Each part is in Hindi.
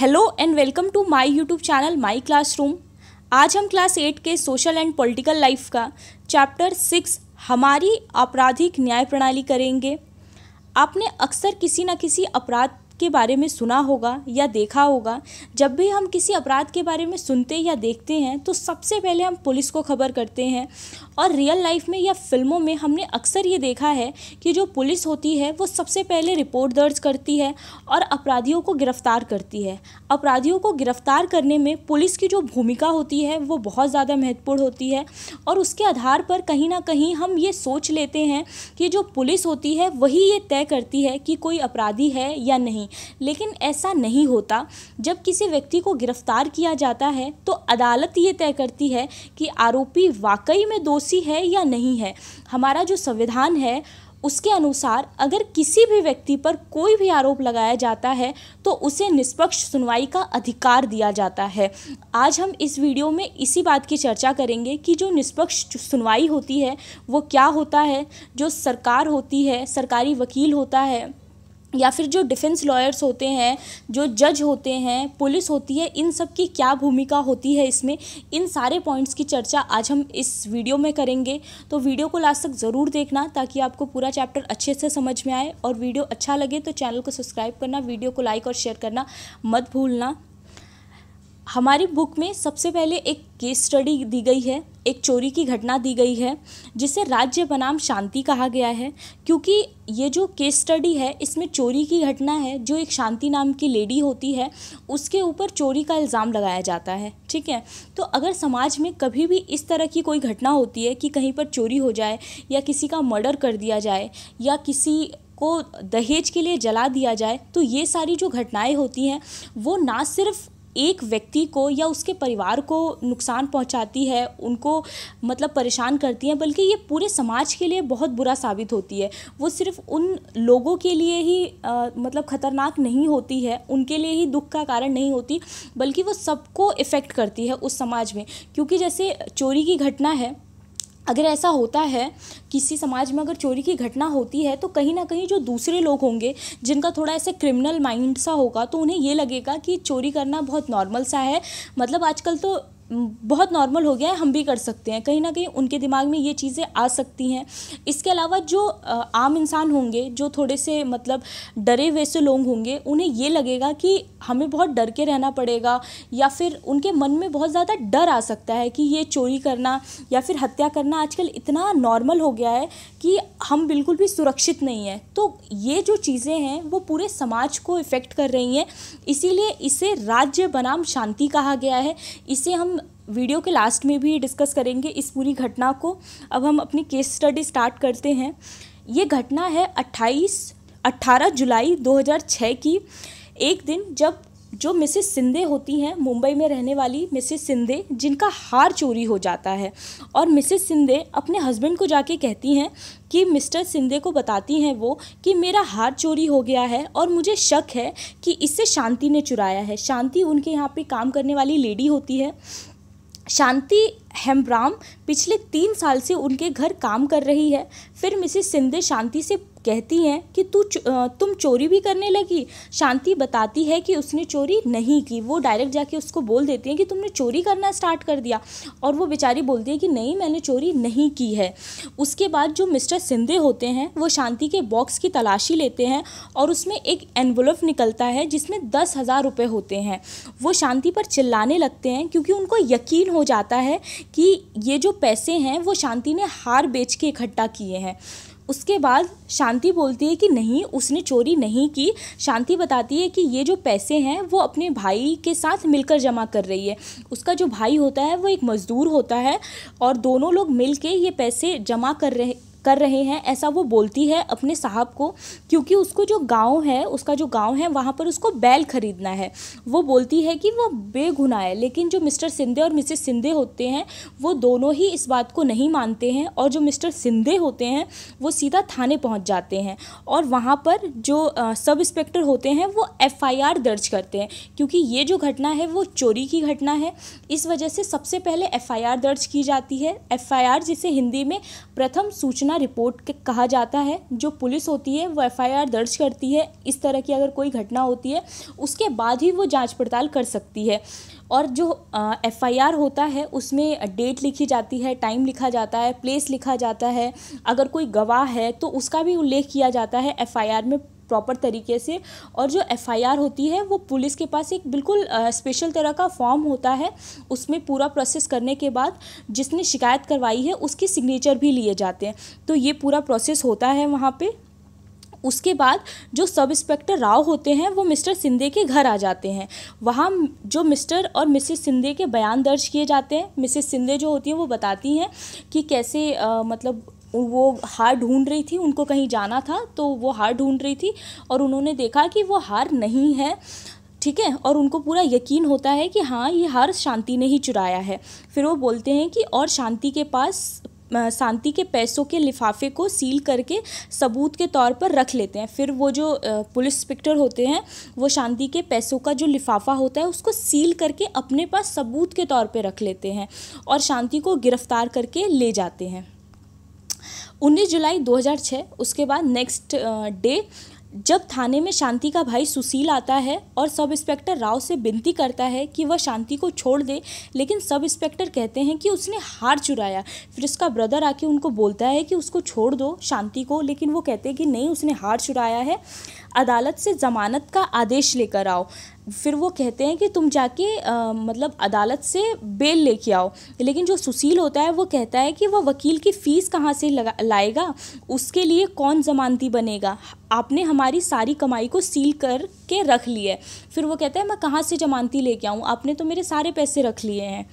hello and welcome to my YouTube channel my classroom आज हम क्लास एट के सोशल एंड पॉलिटिकल लाइफ का चैप्टर सिक्स हमारी आपराधिक न्याय प्रणाली करेंगे आपने अक्सर किसी न किसी अपराध के बारे में सुना होगा या देखा होगा जब भी हम किसी अपराध के बारे में सुनते या देखते हैं तो सबसे पहले हम पुलिस को खबर करते हैं और रियल लाइफ में या फिल्मों में हमने अक्सर ये देखा है कि जो पुलिस होती है वो सबसे पहले रिपोर्ट दर्ज करती है और अपराधियों को गिरफ्तार करती है अपराधियों को गिरफ्तार करने में पुलिस की जो भूमिका होती है वो बहुत ज़्यादा महत्वपूर्ण होती है और उसके आधार पर कहीं ना कहीं हम ये सोच लेते हैं कि जो पुलिस होती है वही ये तय करती है कि कोई अपराधी है या नहीं लेकिन ऐसा नहीं होता जब किसी व्यक्ति को गिरफ्तार किया जाता है तो अदालत ये तय करती है कि आरोपी वाकई में दोष पॉलिसी है या नहीं है हमारा जो संविधान है उसके अनुसार अगर किसी भी व्यक्ति पर कोई भी आरोप लगाया जाता है तो उसे निष्पक्ष सुनवाई का अधिकार दिया जाता है आज हम इस वीडियो में इसी बात की चर्चा करेंगे कि जो निष्पक्ष सुनवाई होती है वो क्या होता है जो सरकार होती है सरकारी वकील होता है या फिर जो डिफेंस लॉयर्स होते हैं जो जज होते हैं पुलिस होती है इन सब की क्या भूमिका होती है इसमें इन सारे पॉइंट्स की चर्चा आज हम इस वीडियो में करेंगे तो वीडियो को लास्ट तक ज़रूर देखना ताकि आपको पूरा चैप्टर अच्छे से समझ में आए और वीडियो अच्छा लगे तो चैनल को सब्सक्राइब करना वीडियो को लाइक और शेयर करना मत भूलना हमारी बुक में सबसे पहले एक केस स्टडी दी गई है एक चोरी की घटना दी गई है जिसे राज्य बनाम शांति कहा गया है क्योंकि ये जो केस स्टडी है इसमें चोरी की घटना है जो एक शांति नाम की लेडी होती है उसके ऊपर चोरी का इल्ज़ाम लगाया जाता है ठीक है तो अगर समाज में कभी भी इस तरह की कोई घटना होती है कि कहीं पर चोरी हो जाए या किसी का मर्डर कर दिया जाए या किसी को दहेज के लिए जला दिया जाए तो ये सारी जो घटनाएं होती हैं वो ना सिर्फ एक व्यक्ति को या उसके परिवार को नुकसान पहुंचाती है उनको मतलब परेशान करती हैं बल्कि ये पूरे समाज के लिए बहुत बुरा साबित होती है वो सिर्फ उन लोगों के लिए ही आ, मतलब ख़तरनाक नहीं होती है उनके लिए ही दुख का कारण नहीं होती बल्कि वो सबको इफ़ेक्ट करती है उस समाज में क्योंकि जैसे चोरी की घटना है अगर ऐसा होता है किसी समाज में अगर चोरी की घटना होती है तो कहीं ना कहीं जो दूसरे लोग होंगे जिनका थोड़ा ऐसे क्रिमिनल माइंड सा होगा तो उन्हें ये लगेगा कि चोरी करना बहुत नॉर्मल सा है मतलब आजकल तो बहुत नॉर्मल हो गया है हम भी कर सकते हैं कहीं ना कहीं उनके दिमाग में ये चीज़ें आ सकती हैं इसके अलावा जो आम इंसान होंगे जो थोड़े से मतलब डरे हुए से लोग होंगे उन्हें ये लगेगा कि हमें बहुत डर के रहना पड़ेगा या फिर उनके मन में बहुत ज़्यादा डर आ सकता है कि ये चोरी करना या फिर हत्या करना आजकल इतना नॉर्मल हो गया है कि हम बिल्कुल भी सुरक्षित नहीं हैं तो ये जो चीज़ें हैं वो पूरे समाज को इफ़ेक्ट कर रही हैं इसीलिए इसे राज्य बनाम शांति कहा गया है इसे हम वीडियो के लास्ट में भी डिस्कस करेंगे इस पूरी घटना को अब हम अपनी केस स्टडी स्टार्ट करते हैं ये घटना है 28 18 जुलाई 2006 की एक दिन जब जो मिसेस सिंधे होती हैं मुंबई में रहने वाली मिसेस सिंधे जिनका हार चोरी हो जाता है और मिसेस सिंधे अपने हस्बैंड को जाके कहती हैं कि मिस्टर सिंधे को बताती हैं वो कि मेरा हार चोरी हो गया है और मुझे शक है कि इससे शांति ने चुराया है शांति उनके यहाँ पे काम करने वाली लेडी होती है शांति हेम्ब्राम पिछले तीन साल से उनके घर काम कर रही है फिर मिसेस सिंधे शांति से कहती हैं कि तू तुम चोरी भी करने लगी शांति बताती है कि उसने चोरी नहीं की वो डायरेक्ट जाके उसको बोल देती हैं कि तुमने चोरी करना स्टार्ट कर दिया और वो बेचारी बोलती है कि नहीं मैंने चोरी नहीं की है उसके बाद जो मिस्टर सिंधे होते हैं वो शांति के बॉक्स की तलाशी लेते हैं और उसमें एक एनवलप निकलता है जिसमें दस हज़ार रुपये होते हैं वो शांति पर चिल्लाने लगते हैं क्योंकि उनको यकीन हो जाता है कि ये जो पैसे हैं वो शांति ने हार बेच के इकट्ठा किए हैं उसके बाद शांति बोलती है कि नहीं उसने चोरी नहीं की शांति बताती है कि ये जो पैसे हैं वो अपने भाई के साथ मिलकर जमा कर रही है उसका जो भाई होता है वो एक मज़दूर होता है और दोनों लोग मिल के ये पैसे जमा कर रहे कर रहे हैं ऐसा वो बोलती है अपने साहब को क्योंकि उसको जो गांव है उसका जो गांव है वहाँ पर उसको बैल खरीदना है वो बोलती है कि वो बेगुनाह है लेकिन जो मिस्टर सिंधे और मिसेस सिंधे होते हैं वो दोनों ही इस बात को नहीं मानते हैं और जो मिस्टर सिंधे होते हैं वो सीधा थाने पहुँच जाते हैं और वहाँ पर जो आ, सब इंस्पेक्टर होते हैं वो एफ दर्ज करते हैं क्योंकि ये जो घटना है वो चोरी की घटना है इस वजह से सबसे पहले एफ दर्ज की जाती है एफ जिसे हिंदी में प्रथम सूचना सूचना रिपोर्ट के कहा जाता है जो पुलिस होती है वो एफ दर्ज करती है इस तरह की अगर कोई घटना होती है उसके बाद ही वो जांच पड़ताल कर सकती है और जो एफ़ आई आर होता है उसमें डेट लिखी जाती है टाइम लिखा जाता है प्लेस लिखा जाता है अगर कोई गवाह है तो उसका भी उल्लेख किया जाता है एफ़ आई आर में प्रॉपर तरीके से और जो एफआईआर होती है वो पुलिस के पास एक बिल्कुल स्पेशल तरह का फॉर्म होता है उसमें पूरा प्रोसेस करने के बाद जिसने शिकायत करवाई है उसके सिग्नेचर भी लिए जाते हैं तो ये पूरा प्रोसेस होता है वहाँ पे उसके बाद जो सब इंस्पेक्टर राव होते हैं वो मिस्टर सिंधे के घर आ जाते हैं वहाँ जो मिस्टर और मिसेस सिंधे के बयान दर्ज किए जाते हैं मिसेस सिंधे जो होती हैं वो बताती हैं कि कैसे आ, मतलब वो हार ढूंढ रही थी उनको कहीं जाना था तो वो हार ढूंढ रही थी और उन्होंने देखा कि वो हार नहीं है ठीक है और उनको पूरा यकीन होता है कि हाँ ये हार शांति ने ही चुराया है फिर वो बोलते हैं कि और शांति के पास शांति के पैसों के लिफाफे को सील करके सबूत के तौर पर रख लेते हैं फिर वो जो पुलिस इंस्पेक्टर होते हैं वो शांति के पैसों का जो लिफाफा होता है उसको सील करके अपने पास सबूत के तौर पर रख लेते हैं और शांति को गिरफ्तार करके ले जाते हैं 19 जुलाई 2006 उसके बाद नेक्स्ट डे जब थाने में शांति का भाई सुशील आता है और सब इंस्पेक्टर राव से विनती करता है कि वह शांति को छोड़ दे लेकिन सब इंस्पेक्टर कहते हैं कि उसने हार चुराया फिर उसका ब्रदर आके उनको बोलता है कि उसको छोड़ दो शांति को लेकिन वो कहते हैं कि नहीं उसने हार चुराया है अदालत से ज़मानत का आदेश लेकर आओ फिर वो कहते हैं कि तुम जाके आ, मतलब अदालत से बेल लेके आओ लेकिन जो सुशील होता है वो कहता है कि वह वकील की फ़ीस कहाँ से लगा लाएगा उसके लिए कौन जमानती बनेगा आपने हमारी सारी कमाई को सील करके रख ली है फिर वो कहता है मैं कहाँ से जमानती लेके आऊँ आपने तो मेरे सारे पैसे रख लिए हैं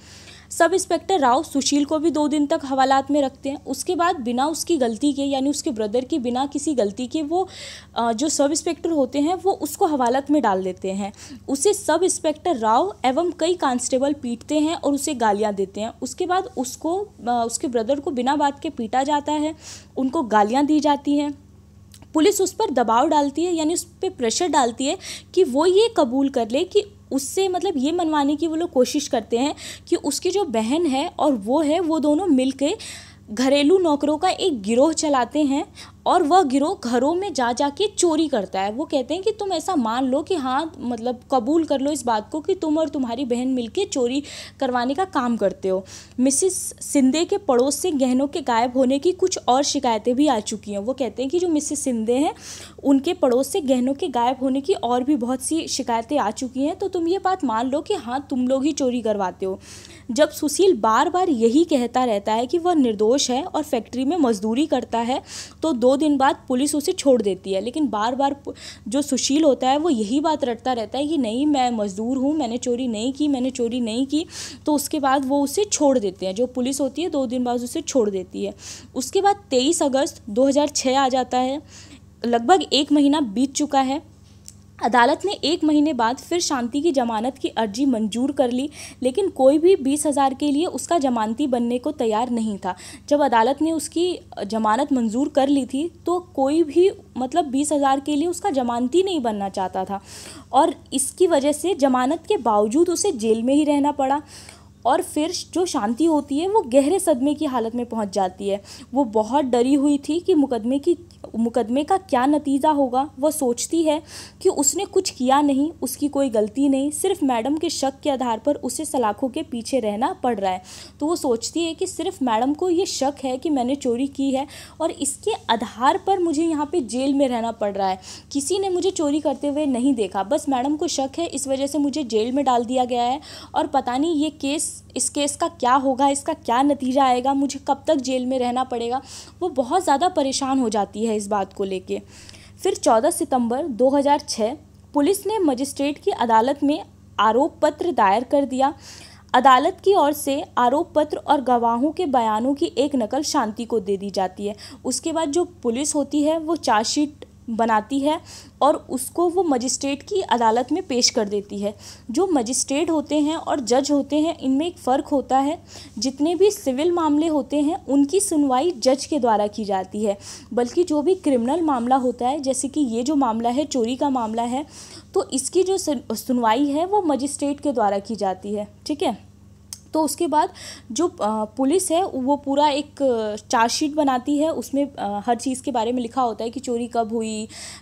सब इंस्पेक्टर राव सुशील को भी दो दिन तक हवालात में रखते हैं उसके बाद बिना उसकी गलती के यानी उसके ब्रदर के बिना किसी गलती के वो जो सब इंस्पेक्टर होते हैं वो उसको हवालात में डाल देते हैं उसे सब इंस्पेक्टर राव एवं कई कांस्टेबल पीटते हैं और उसे गालियाँ देते हैं उसके बाद उसको उसके ब्रदर को बिना बात के पीटा जाता है उनको गालियाँ दी जाती हैं पुलिस उस पर दबाव डालती है यानी उस पर प्रेशर डालती है कि वो ये कबूल कर ले कि उससे मतलब ये मनवाने की वो लोग कोशिश करते हैं कि उसकी जो बहन है और वो है वो दोनों मिल के घरेलू नौकरों का एक गिरोह चलाते हैं और वह गिरोह घरों में जा जा के चोरी करता है वो कहते हैं कि तुम ऐसा मान लो कि हाँ मतलब कबूल कर लो इस बात को कि तुम और तुम्हारी बहन मिलके चोरी करवाने का काम करते हो मिसिस सिंधे के पड़ोस से गहनों के गायब होने की कुछ और शिकायतें भी आ चुकी हैं वो कहते हैं कि जो मिसिस सिंधे हैं उनके पड़ोस से गहनों के गायब होने की और भी बहुत सी शिकायतें आ चुकी हैं तो तुम ये बात मान लो कि हाँ तुम लोग ही चोरी करवाते हो जब सुशील बार बार यही कहता रहता है कि वह निर्दोष है और फैक्ट्री में मजदूरी करता है तो दो दिन बाद पुलिस उसे छोड़ देती है लेकिन बार बार जो सुशील होता है वो यही बात रटता रहता है कि नहीं मैं मजदूर हूँ मैंने चोरी नहीं की मैंने चोरी नहीं की तो उसके बाद वो उसे छोड़ देते हैं जो पुलिस होती है दो दिन बाद उसे छोड़ देती है उसके बाद तेईस अगस्त दो आ जाता है लगभग एक महीना बीत चुका है अदालत ने एक महीने बाद फिर शांति की जमानत की अर्जी मंजूर कर ली लेकिन कोई भी बीस हज़ार के लिए उसका जमानती बनने को तैयार नहीं था जब अदालत ने उसकी जमानत मंजूर कर ली थी तो कोई भी मतलब बीस हज़ार के लिए उसका जमानती नहीं बनना चाहता था और इसकी वजह से जमानत के बावजूद उसे जेल में ही रहना पड़ा और फिर जो शांति होती है वो गहरे सदमे की हालत में पहुंच जाती है वो बहुत डरी हुई थी कि मुकदमे की मुकदमे का क्या नतीजा होगा वह सोचती है कि उसने कुछ किया नहीं उसकी कोई गलती नहीं सिर्फ मैडम के शक के आधार पर उसे सलाखों के पीछे रहना पड़ रहा है तो वो सोचती है कि सिर्फ मैडम को ये शक है कि मैंने चोरी की है और इसके आधार पर मुझे यहाँ पर जेल में रहना पड़ रहा है किसी ने मुझे चोरी करते हुए नहीं देखा बस मैडम को शक है इस वजह से मुझे जेल में डाल दिया गया है और पता नहीं ये केस इस केस का क्या होगा इसका क्या नतीजा आएगा मुझे कब तक जेल में रहना पड़ेगा वो बहुत ज़्यादा परेशान हो जाती है इस बात को लेके फिर 14 सितंबर 2006 पुलिस ने मजिस्ट्रेट की अदालत में आरोप पत्र दायर कर दिया अदालत की ओर से आरोप पत्र और गवाहों के बयानों की एक नकल शांति को दे दी जाती है उसके बाद जो पुलिस होती है वो चार्जशीट बनाती है और उसको वो मजिस्ट्रेट की अदालत में पेश कर देती है जो मजिस्ट्रेट होते हैं और जज होते हैं इनमें एक फ़र्क होता है जितने भी सिविल मामले होते हैं उनकी सुनवाई जज के द्वारा की जाती है बल्कि जो भी क्रिमिनल मामला होता है जैसे कि ये जो मामला है चोरी का मामला है तो इसकी जो सुनवाई है वो मजिस्ट्रेट के द्वारा की जाती है ठीक है तो उसके बाद जो पुलिस है वो पूरा एक चार्जशीट बनाती है उसमें हर चीज़ के बारे में लिखा होता है कि चोरी कब हुई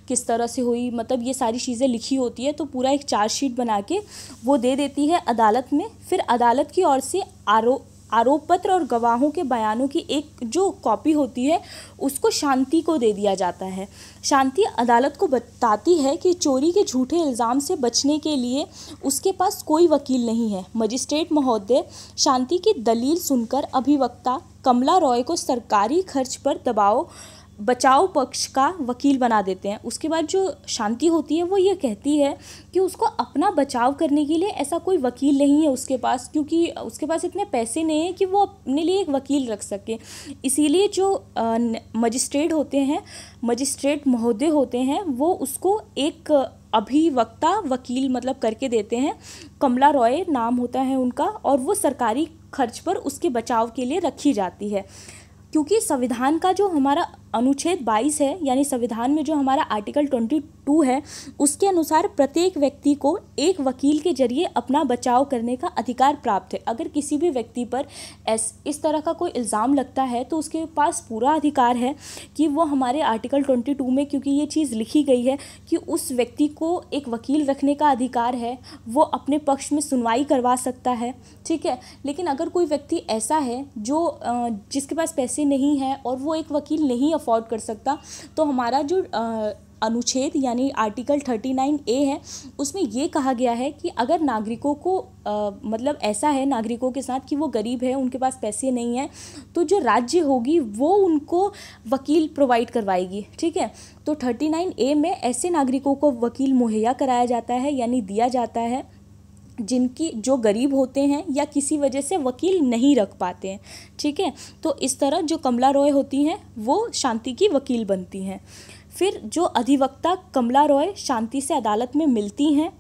किस तरह से हुई मतलब ये सारी चीज़ें लिखी होती है तो पूरा एक चार्जशीट बना के वो दे देती है अदालत में फिर अदालत की ओर से आरोप आरोप पत्र और गवाहों के बयानों की एक जो कॉपी होती है उसको शांति को दे दिया जाता है शांति अदालत को बताती है कि चोरी के झूठे इल्ज़ाम से बचने के लिए उसके पास कोई वकील नहीं है मजिस्ट्रेट महोदय शांति की दलील सुनकर अभिवक्ता कमला रॉय को सरकारी खर्च पर दबाव बचाव पक्ष का वकील बना देते हैं उसके बाद जो शांति होती है वो ये कहती है कि उसको अपना बचाव करने के लिए ऐसा कोई वकील नहीं है उसके पास क्योंकि उसके पास इतने पैसे नहीं हैं कि वो अपने लिए एक वकील रख सके इसीलिए जो मजिस्ट्रेट होते हैं मजिस्ट्रेट महोदय होते हैं वो उसको एक अभिवक्ता वकील मतलब करके देते हैं कमला रॉय नाम होता है उनका और वो सरकारी खर्च पर उसके बचाव के लिए रखी जाती है क्योंकि संविधान का जो हमारा अनुच्छेद 22 है यानी संविधान में जो हमारा आर्टिकल 22 है उसके अनुसार प्रत्येक व्यक्ति को एक वकील के जरिए अपना बचाव करने का अधिकार प्राप्त है अगर किसी भी व्यक्ति पर ऐस इस तरह का कोई इल्ज़ाम लगता है तो उसके पास पूरा अधिकार है कि वो हमारे आर्टिकल 22 में क्योंकि ये चीज़ लिखी गई है कि उस व्यक्ति को एक वकील रखने का अधिकार है वो अपने पक्ष में सुनवाई करवा सकता है ठीक है लेकिन अगर कोई व्यक्ति ऐसा है जो जिसके पास पैसे नहीं है और वो एक वकील नहीं अफोर्ड कर सकता तो हमारा जो आ, अनुच्छेद यानी आर्टिकल थर्टी नाइन ए है उसमें ये कहा गया है कि अगर नागरिकों को आ, मतलब ऐसा है नागरिकों के साथ कि वो गरीब है उनके पास पैसे नहीं हैं तो जो राज्य होगी वो उनको वकील प्रोवाइड करवाएगी ठीक है तो थर्टी नाइन ए में ऐसे नागरिकों को वकील मुहैया कराया जाता है यानी दिया जाता है जिनकी जो गरीब होते हैं या किसी वजह से वकील नहीं रख पाते हैं ठीक है तो इस तरह जो कमला रॉय होती हैं वो शांति की वकील बनती हैं फिर जो अधिवक्ता कमला रॉय शांति से अदालत में मिलती हैं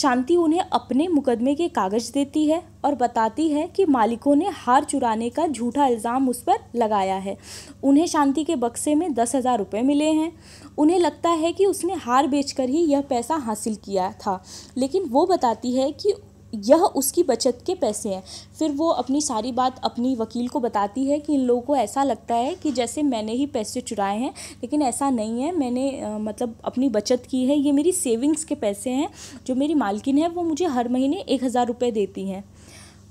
शांति उन्हें अपने मुकदमे के कागज देती है और बताती है कि मालिकों ने हार चुराने का झूठा इल्ज़ाम उस पर लगाया है उन्हें शांति के बक्से में दस हज़ार रुपये मिले हैं उन्हें लगता है कि उसने हार बेचकर ही यह पैसा हासिल किया था लेकिन वो बताती है कि यह उसकी बचत के पैसे हैं फिर वो अपनी सारी बात अपनी वकील को बताती है कि इन लोगों को ऐसा लगता है कि जैसे मैंने ही पैसे चुराए हैं लेकिन ऐसा नहीं है मैंने आ, मतलब अपनी बचत की है ये मेरी सेविंग्स के पैसे हैं जो मेरी मालकिन है वो मुझे हर महीने एक हज़ार रुपये देती हैं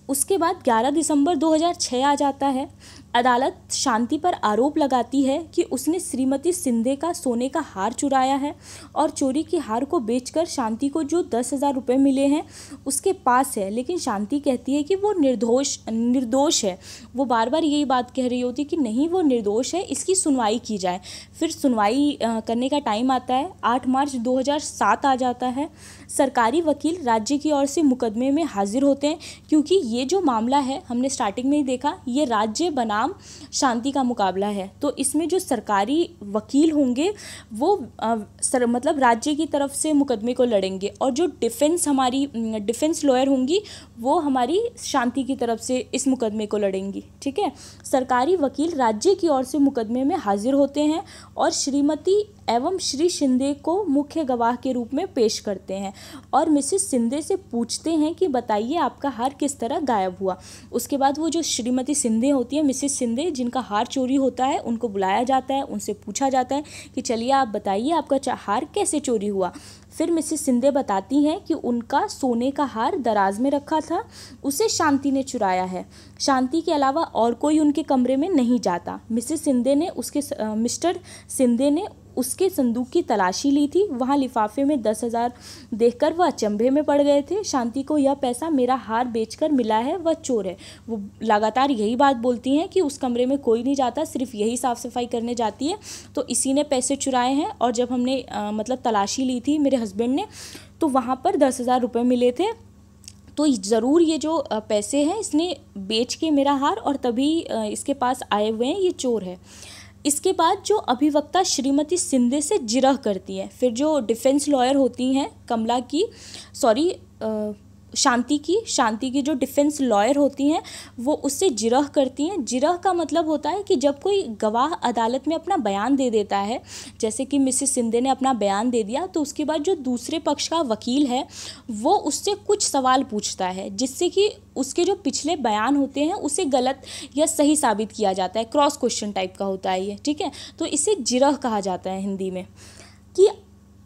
उसके बाद 11 दिसंबर 2006 आ जाता है अदालत शांति पर आरोप लगाती है कि उसने श्रीमती सिंधे का सोने का हार चुराया है और चोरी की हार को बेचकर शांति को जो दस हज़ार रुपये मिले हैं उसके पास है लेकिन शांति कहती है कि वो निर्दोष निर्दोष है वो बार बार यही बात कह रही होती कि नहीं वो निर्दोष है इसकी सुनवाई की जाए फिर सुनवाई करने का टाइम आता है आठ मार्च दो आ जाता है सरकारी वकील राज्य की ओर से मुकदमे में हाजिर होते हैं क्योंकि ये जो मामला है हमने स्टार्टिंग में ही देखा ये राज्य बना नाम शांति का मुकाबला है तो इसमें जो सरकारी वकील होंगे वो आ, सर मतलब राज्य की तरफ से मुकदमे को लड़ेंगे और जो डिफेंस हमारी डिफेंस लॉयर होंगी वो हमारी शांति की तरफ से इस मुकदमे को लड़ेंगी ठीक है सरकारी वकील राज्य की ओर से मुकदमे में हाजिर होते हैं और श्रीमती एवं श्री शिंदे को मुख्य गवाह के रूप में पेश करते हैं और मिसेस शिंदे से पूछते हैं कि बताइए आपका हार किस तरह गायब हुआ उसके बाद वो जो श्रीमती शिंदे होती है मिसेस शिंदे जिनका हार चोरी होता है उनको बुलाया जाता है उनसे पूछा जाता है कि चलिए आप बताइए आपका हार कैसे चोरी हुआ फिर मिसेस सिंधे बताती हैं कि उनका सोने का हार दराज में रखा था उसे शांति ने चुराया है शांति के अलावा और कोई उनके कमरे में नहीं जाता मिसेस सिंधे ने उसके मिस्टर सिंधे ने उसके संदूक की तलाशी ली थी वहाँ लिफाफे में दस हज़ार देख वह अचंभे में पड़ गए थे शांति को यह पैसा मेरा हार बेच मिला है वह चोर है वो लगातार यही बात बोलती हैं कि उस कमरे में कोई नहीं जाता सिर्फ यही साफ़ सफाई करने जाती है तो इसी ने पैसे चुराए हैं और जब हमने आ, मतलब तलाशी ली थी मेरे हस्बैंड ने तो वहाँ पर दस हज़ार रुपये मिले थे तो ज़रूर ये जो पैसे हैं इसने बेच के मेरा हार और तभी इसके पास आए हुए हैं ये चोर है इसके बाद जो अभिवक्ता श्रीमती सिंधे से जिरह करती है फिर जो डिफेंस लॉयर होती हैं कमला की सॉरी शांति की शांति की जो डिफेंस लॉयर होती हैं वो उससे जिरह करती हैं जिरह का मतलब होता है कि जब कोई गवाह अदालत में अपना बयान दे देता है जैसे कि मिसिस सिंधे ने अपना बयान दे दिया तो उसके बाद जो दूसरे पक्ष का वकील है वो उससे कुछ सवाल पूछता है जिससे कि उसके जो पिछले बयान होते हैं उसे गलत या सही साबित किया जाता है क्रॉस क्वेश्चन टाइप का होता है ये ठीक है तो इसे जिरह कहा जाता है हिंदी में कि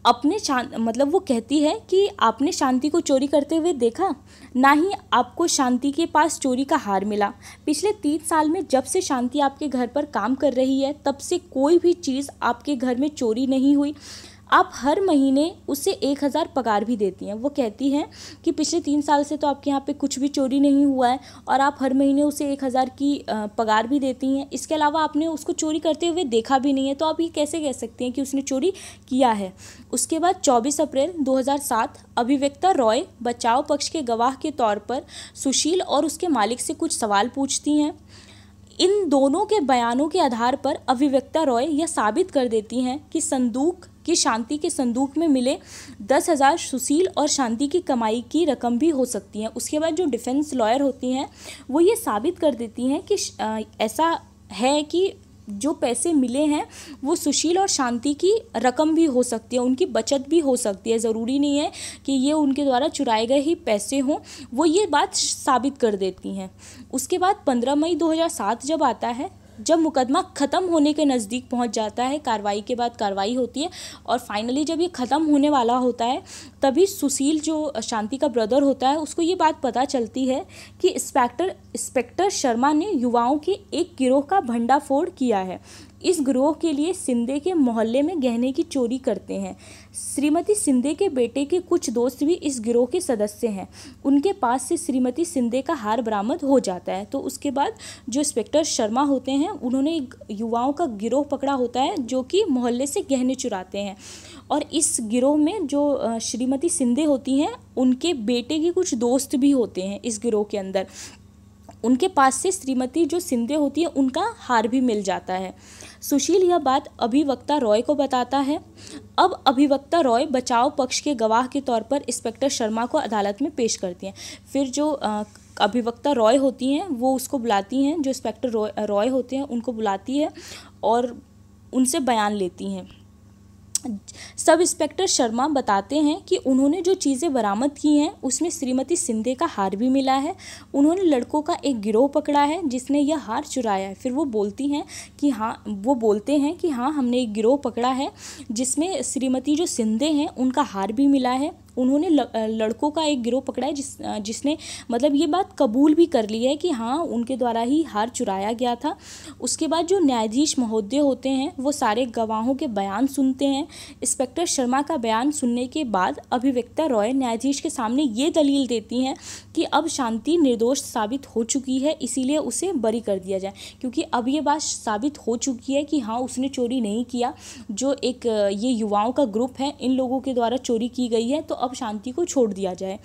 अपने शांत मतलब वो कहती है कि आपने शांति को चोरी करते हुए देखा ना ही आपको शांति के पास चोरी का हार मिला पिछले तीन साल में जब से शांति आपके घर पर काम कर रही है तब से कोई भी चीज़ आपके घर में चोरी नहीं हुई आप हर महीने उसे एक हज़ार पगार भी देती हैं वो कहती हैं कि पिछले तीन साल से तो आपके यहाँ पे कुछ भी चोरी नहीं हुआ है और आप हर महीने उसे एक हज़ार की पगार भी देती हैं इसके अलावा आपने उसको चोरी करते हुए देखा भी नहीं है तो आप ये कैसे कह सकते हैं कि उसने चोरी किया है उसके बाद चौबीस अप्रैल दो अभिव्यक्ता रॉय बचाव पक्ष के गवाह के तौर पर सुशील और उसके मालिक से कुछ सवाल पूछती हैं इन दोनों के बयानों के आधार पर अभिव्यक्ता रॉय यह साबित कर देती हैं कि संदूक कि शांति के संदूक में मिले दस हज़ार सुशील और शांति की कमाई की रकम भी हो सकती है उसके बाद जो डिफेंस लॉयर होती हैं वो ये साबित कर देती हैं कि ऐसा है कि जो पैसे मिले हैं वो सुशील और शांति की रकम भी हो सकती है उनकी बचत भी हो सकती है ज़रूरी नहीं है कि ये उनके द्वारा चुराए गए ही पैसे हों वो ये बात साबित कर देती हैं उसके बाद पंद्रह मई 2007 जब आता है जब मुकदमा ख़त्म होने के नज़दीक पहुंच जाता है कार्रवाई के बाद कार्रवाई होती है और फाइनली जब ये ख़त्म होने वाला होता है तभी सुशील जो शांति का ब्रदर होता है उसको ये बात पता चलती है कि इंस्पेक्टर इंस्पेक्टर शर्मा ने युवाओं के एक गिरोह का भंडाफोड़ किया है इस ग्रोह के लिए सिंधे के मोहल्ले में गहने की चोरी करते हैं श्रीमती सिंधे के बेटे के कुछ दोस्त भी इस गिरोह के सदस्य हैं उनके पास से श्रीमती सिंधे का हार बरामद हो जाता है तो उसके बाद जो इंस्पेक्टर शर्मा होते हैं उन्होंने युवाओं का गिरोह पकड़ा होता है जो कि मोहल्ले से गहने चुराते हैं और इस गिरोह में जो श्रीमती सिंधे होती हैं उनके बेटे के कुछ दोस्त भी होते हैं इस गिरोह के अंदर उनके पास से श्रीमती जो सिंधे होती है उनका हार भी मिल जाता है सुशील यह बात अभिवक्ता रॉय को बताता है अब अभिवक्ता रॉय बचाव पक्ष के गवाह के तौर पर इंस्पेक्टर शर्मा को अदालत में पेश करती हैं फिर जो आ, अभिवक्ता रॉय होती हैं वो उसको बुलाती हैं जो इंस्पेक्टर रॉय होते हैं उनको बुलाती है और उनसे बयान लेती हैं सब इंस्पेक्टर शर्मा बताते हैं कि उन्होंने जो चीज़ें बरामद की हैं उसमें श्रीमती सिंधे का हार भी मिला है उन्होंने लड़कों का एक गिरोह पकड़ा है जिसने यह हार चुराया है फिर वो बोलती हैं कि हाँ वो बोलते हैं कि हाँ हमने एक गिरोह पकड़ा है जिसमें श्रीमती जो सिंधे हैं उनका हार भी मिला है उन्होंने लड़कों का एक गिरोह पकड़ा है जिस जिसने मतलब ये बात कबूल भी कर ली है कि हाँ उनके द्वारा ही हार चुराया गया था उसके बाद जो न्यायाधीश महोदय होते हैं वो सारे गवाहों के बयान सुनते हैं इंस्पेक्टर शर्मा का बयान सुनने के बाद अभिव्यक्ता रॉय न्यायाधीश के सामने ये दलील देती हैं कि अब शांति निर्दोष साबित हो चुकी है इसीलिए उसे बरी कर दिया जाए क्योंकि अब ये बात साबित हो चुकी है कि हाँ उसने चोरी नहीं किया जो एक ये युवाओं का ग्रुप है इन लोगों के द्वारा चोरी की गई है तो अब अब शांति को छोड़ दिया जाए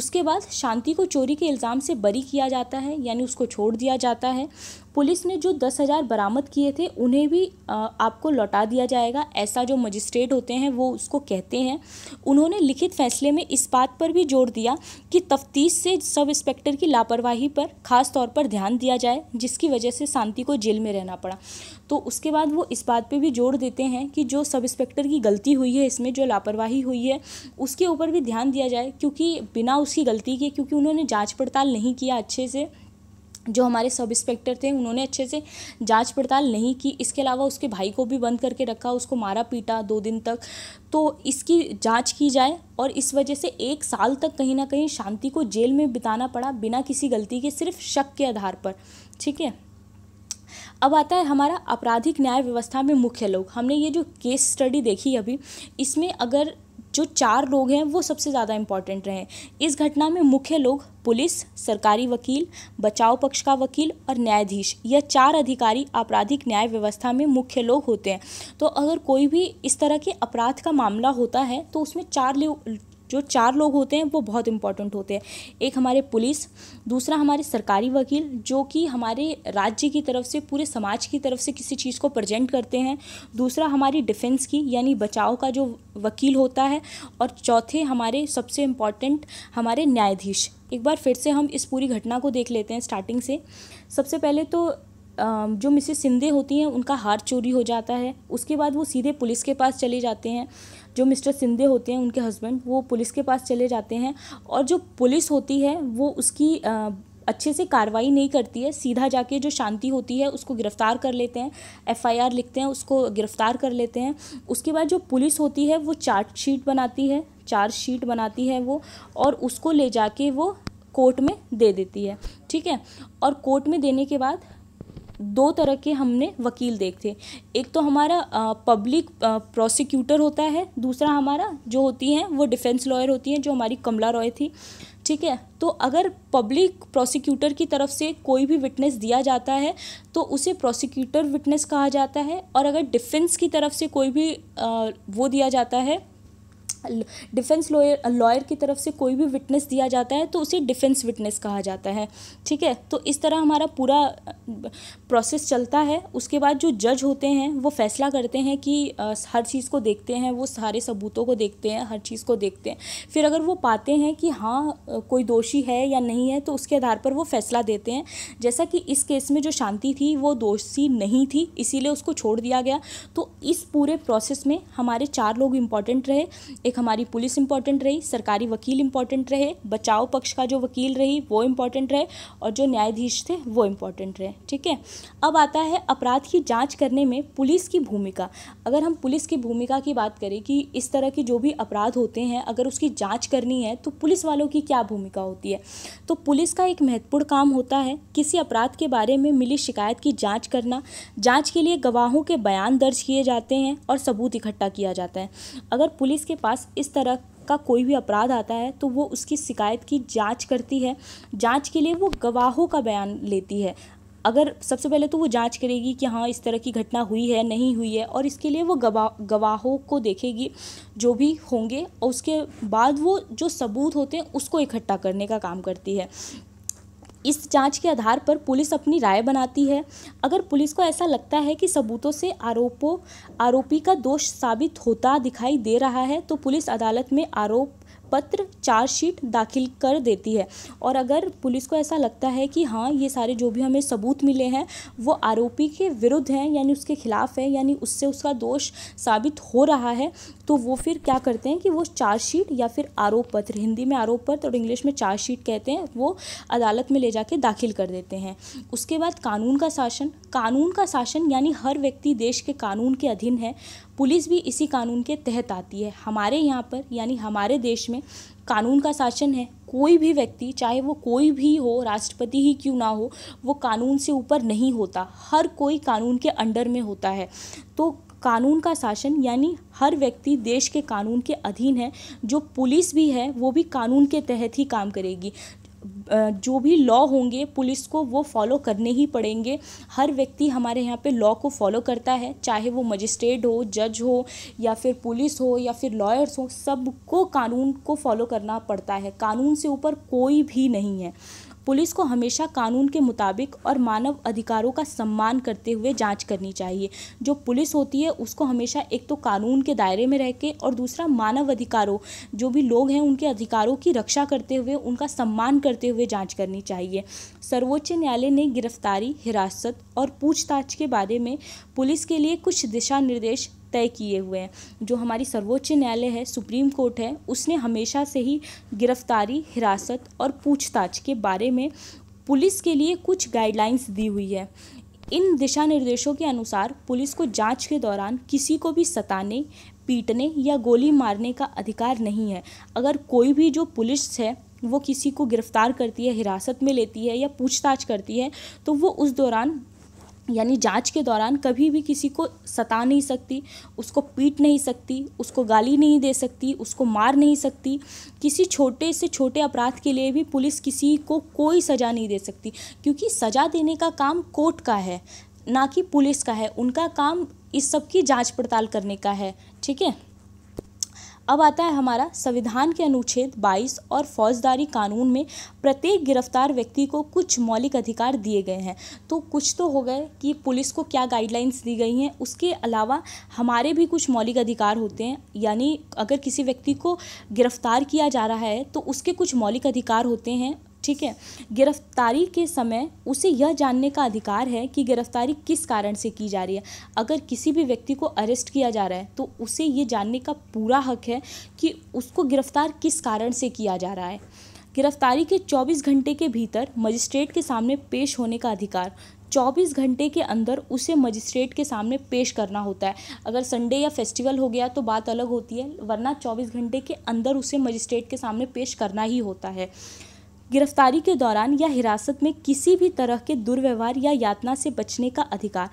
उसके बाद शांति को चोरी के इल्ज़ाम से बरी किया जाता है यानी उसको छोड़ दिया जाता है पुलिस ने जो दस हज़ार बरामद किए थे उन्हें भी आपको लौटा दिया जाएगा ऐसा जो मजिस्ट्रेट होते हैं वो उसको कहते हैं उन्होंने लिखित फैसले में इस बात पर भी जोर दिया कि तफ्तीश से सब इंस्पेक्टर की लापरवाही पर खास तौर पर ध्यान दिया जाए जिसकी वजह से शांति को जेल में रहना पड़ा तो उसके बाद वो इस बात पर भी जोर देते हैं कि जो सब इंस्पेक्टर की गलती हुई है इसमें जो लापरवाही हुई है उसके ऊपर भी ध्यान दिया जाए क्योंकि बिना उसकी गलती के क्योंकि उन्होंने जाँच पड़ताल नहीं किया अच्छे से जो हमारे सब इंस्पेक्टर थे उन्होंने अच्छे से जांच पड़ताल नहीं की इसके अलावा उसके भाई को भी बंद करके रखा उसको मारा पीटा दो दिन तक तो इसकी जांच की जाए और इस वजह से एक साल तक कहीं ना कहीं शांति को जेल में बिताना पड़ा बिना किसी गलती के सिर्फ शक के आधार पर ठीक है अब आता है हमारा आपराधिक न्याय व्यवस्था में मुख्य लोग हमने ये जो केस स्टडी देखी अभी इसमें अगर जो चार लोग हैं वो सबसे ज़्यादा इम्पॉर्टेंट रहे इस घटना में मुख्य लोग पुलिस सरकारी वकील बचाव पक्ष का वकील और न्यायाधीश यह चार अधिकारी आपराधिक न्याय व्यवस्था में मुख्य लोग होते हैं तो अगर कोई भी इस तरह के अपराध का मामला होता है तो उसमें चार लोग जो चार लोग होते हैं वो बहुत इंपॉर्टेंट होते हैं एक हमारे पुलिस दूसरा हमारे सरकारी वकील जो कि हमारे राज्य की तरफ से पूरे समाज की तरफ से किसी चीज़ को प्रजेंट करते हैं दूसरा हमारी डिफेंस की यानी बचाव का जो वकील होता है और चौथे हमारे सबसे इम्पॉर्टेंट हमारे न्यायाधीश एक बार फिर से हम इस पूरी घटना को देख लेते हैं स्टार्टिंग से सबसे पहले तो जो मिसेस सिंधे होती हैं उनका हार चोरी हो जाता है उसके बाद वो सीधे पुलिस के पास चले जाते हैं जो मिस्टर सिंधे होते हैं उनके हस्बैंड वो पुलिस के पास चले जाते हैं और जो पुलिस होती है वो उसकी अच्छे से कार्रवाई नहीं करती है सीधा जाके जो शांति होती है उसको गिरफ्तार कर लेते हैं एफआईआर लिखते हैं उसको गिरफ्तार कर लेते हैं उसके बाद जो पुलिस होती है वो चार्जशीट बनाती है चार्जशीट बनाती है वो और उसको ले जाके वो कोर्ट में दे देती है ठीक है और कोर्ट में देने के बाद दो तरह के हमने वकील देखे एक तो हमारा पब्लिक प्रोसिक्यूटर होता है दूसरा हमारा जो होती हैं वो डिफेंस लॉयर होती हैं जो हमारी कमला रॉय थी ठीक है तो अगर पब्लिक प्रोसिक्यूटर की तरफ से कोई भी विटनेस दिया जाता है तो उसे प्रोसिक्यूटर विटनेस कहा जाता है और अगर डिफेंस की तरफ से कोई भी आ, वो दिया जाता है डिफेंस लॉयर लॉयर की तरफ से कोई भी विटनेस दिया जाता है तो उसे डिफेंस विटनेस कहा जाता है ठीक है तो इस तरह हमारा पूरा प्रोसेस चलता है उसके बाद जो जज होते हैं वो फैसला करते हैं कि हर चीज़ को देखते हैं वो सारे सबूतों को देखते हैं हर चीज़ को देखते हैं फिर अगर वो पाते हैं कि हाँ कोई दोषी है या नहीं है तो उसके आधार पर वो फैसला देते हैं जैसा कि इस केस में जो शांति थी वो दोषी नहीं थी इसीलिए उसको छोड़ दिया गया तो इस पूरे प्रोसेस में हमारे चार लोग इम्पॉर्टेंट रहे एक एक हमारी पुलिस इंपॉर्टेंट रही सरकारी वकील इंपॉर्टेंट रहे बचाव पक्ष का जो वकील रही वो इंपॉर्टेंट रहे और जो न्यायाधीश थे वो इंपॉर्टेंट रहे ठीक है अब आता है अपराध की जाँच करने में पुलिस की भूमिका अगर हम पुलिस की भूमिका की बात करें कि इस तरह के जो भी अपराध होते हैं अगर उसकी जाँच करनी है तो पुलिस वालों की क्या भूमिका होती है तो पुलिस का एक महत्वपूर्ण काम होता है किसी अपराध के बारे में मिली शिकायत की जाँच करना जाँच के लिए गवाहों के बयान दर्ज किए जाते हैं और सबूत इकट्ठा किया जाता है अगर पुलिस के पास पास इस तरह का कोई भी अपराध आता है तो वो उसकी शिकायत की जांच करती है जांच के लिए वो गवाहों का बयान लेती है अगर सबसे पहले तो वो जांच करेगी कि हाँ इस तरह की घटना हुई है नहीं हुई है और इसके लिए वो गवा गवाहों को देखेगी जो भी होंगे और उसके बाद वो जो सबूत होते हैं उसको इकट्ठा करने का काम करती है इस जांच के आधार पर पुलिस अपनी राय बनाती है अगर पुलिस को ऐसा लगता है कि सबूतों से आरोपों आरोपी का दोष साबित होता दिखाई दे रहा है तो पुलिस अदालत में आरोप पत्र चार्जशीट दाखिल कर देती है और अगर पुलिस को ऐसा लगता है कि हाँ ये सारे जो भी हमें सबूत मिले हैं वो आरोपी के विरुद्ध हैं यानी उसके खिलाफ है यानी उससे उसका दोष साबित हो रहा है तो वो फिर क्या करते हैं कि वो चार्जशीट या फिर आरोप पत्र हिंदी में आरोप पत्र और इंग्लिश में चार्जशीट कहते हैं वो अदालत में ले जाके दाखिल कर देते हैं उसके बाद कानून का शासन कानून का शासन यानी हर व्यक्ति देश के कानून के अधीन है पुलिस भी इसी कानून के तहत आती है हमारे यहाँ पर यानी हमारे देश में कानून का शासन है कोई भी व्यक्ति चाहे वो कोई भी हो राष्ट्रपति ही क्यों ना हो वो कानून से ऊपर नहीं होता हर कोई कानून के अंडर में होता है तो कानून का शासन यानी हर व्यक्ति देश के कानून के अधीन है जो पुलिस भी है वो भी कानून के तहत ही काम करेगी जो भी लॉ होंगे पुलिस को वो फॉलो करने ही पड़ेंगे हर व्यक्ति हमारे यहाँ पे लॉ को फॉलो करता है चाहे वो मजिस्ट्रेट हो जज हो या फिर पुलिस हो या फिर लॉयर्स हो सबको कानून को फॉलो करना पड़ता है कानून से ऊपर कोई भी नहीं है पुलिस को हमेशा कानून के मुताबिक और मानव अधिकारों का सम्मान करते हुए जांच करनी चाहिए जो पुलिस होती है उसको हमेशा एक तो कानून के दायरे में रह के और दूसरा मानव अधिकारों जो भी लोग हैं उनके अधिकारों की रक्षा करते हुए उनका सम्मान करते हुए जाँच करनी चाहिए सर्वोच्च न्यायालय ने गिरफ्तारी हिरासत और पूछताछ के बारे में पुलिस के लिए कुछ दिशा निर्देश तय किए हुए हैं जो हमारी सर्वोच्च न्यायालय है सुप्रीम कोर्ट है उसने हमेशा से ही गिरफ्तारी हिरासत और पूछताछ के बारे में पुलिस के लिए कुछ गाइडलाइंस दी हुई है इन दिशा निर्देशों के अनुसार पुलिस को जांच के दौरान किसी को भी सताने पीटने या गोली मारने का अधिकार नहीं है अगर कोई भी जो पुलिस है वो किसी को गिरफ्तार करती है हिरासत में लेती है या पूछताछ करती है तो वो उस दौरान यानी जांच के दौरान कभी भी किसी को सता नहीं सकती उसको पीट नहीं सकती उसको गाली नहीं दे सकती उसको मार नहीं सकती किसी छोटे से छोटे अपराध के लिए भी पुलिस किसी को कोई सज़ा नहीं दे सकती क्योंकि सज़ा देने का काम कोर्ट का है ना कि पुलिस का है उनका काम इस सब की जांच पड़ताल करने का है ठीक है अब आता है हमारा संविधान के अनुच्छेद 22 और फौजदारी कानून में प्रत्येक गिरफ्तार व्यक्ति को कुछ मौलिक अधिकार दिए गए हैं तो कुछ तो हो गए कि पुलिस को क्या गाइडलाइंस दी गई हैं उसके अलावा हमारे भी कुछ मौलिक अधिकार होते हैं यानी अगर किसी व्यक्ति को गिरफ्तार किया जा रहा है तो उसके कुछ मौलिक अधिकार होते हैं ठीक है गिरफ्तारी के समय उसे यह जानने का अधिकार है कि गिरफ्तारी किस कारण से की जा रही है अगर किसी भी व्यक्ति को अरेस्ट किया जा रहा है तो उसे ये जानने का पूरा हक है कि उसको गिरफ्तार किस कारण से किया जा रहा है गिरफ्तारी के 24 घंटे के भीतर मजिस्ट्रेट के सामने पेश होने का अधिकार 24 घंटे के अंदर उसे मजिस्ट्रेट के सामने पेश करना होता है अगर संडे या फेस्टिवल हो गया तो बात अलग होती है वरना 24 घंटे के अंदर उसे मजिस्ट्रेट के सामने पेश करना ही होता है गिरफ्तारी के दौरान या हिरासत में किसी भी तरह के दुर्व्यवहार या यातना से बचने का अधिकार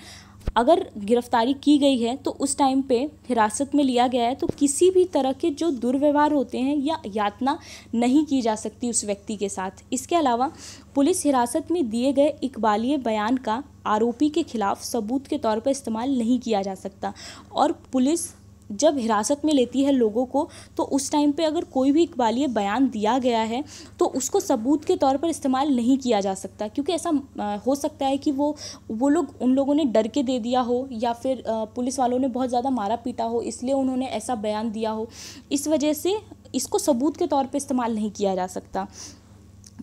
अगर गिरफ्तारी की गई है तो उस टाइम पे हिरासत में लिया गया है तो किसी भी तरह के जो दुर्व्यवहार होते हैं या यातना नहीं की जा सकती उस व्यक्ति के साथ इसके अलावा पुलिस हिरासत में दिए गए इकबालिय बयान का आरोपी के खिलाफ सबूत के तौर पर इस्तेमाल नहीं किया जा सकता और पुलिस जब हिरासत में लेती है लोगों को तो उस टाइम पे अगर कोई भी इकबालिय बयान दिया गया है तो उसको सबूत के तौर पर इस्तेमाल नहीं किया जा सकता क्योंकि ऐसा हो सकता है कि वो वो लोग उन लोगों ने डर के दे दिया हो या फिर पुलिस वालों ने बहुत ज़्यादा मारा पीटा हो इसलिए उन्होंने ऐसा बयान दिया हो इस वजह से इसको सबूत के तौर पर इस्तेमाल नहीं किया जा सकता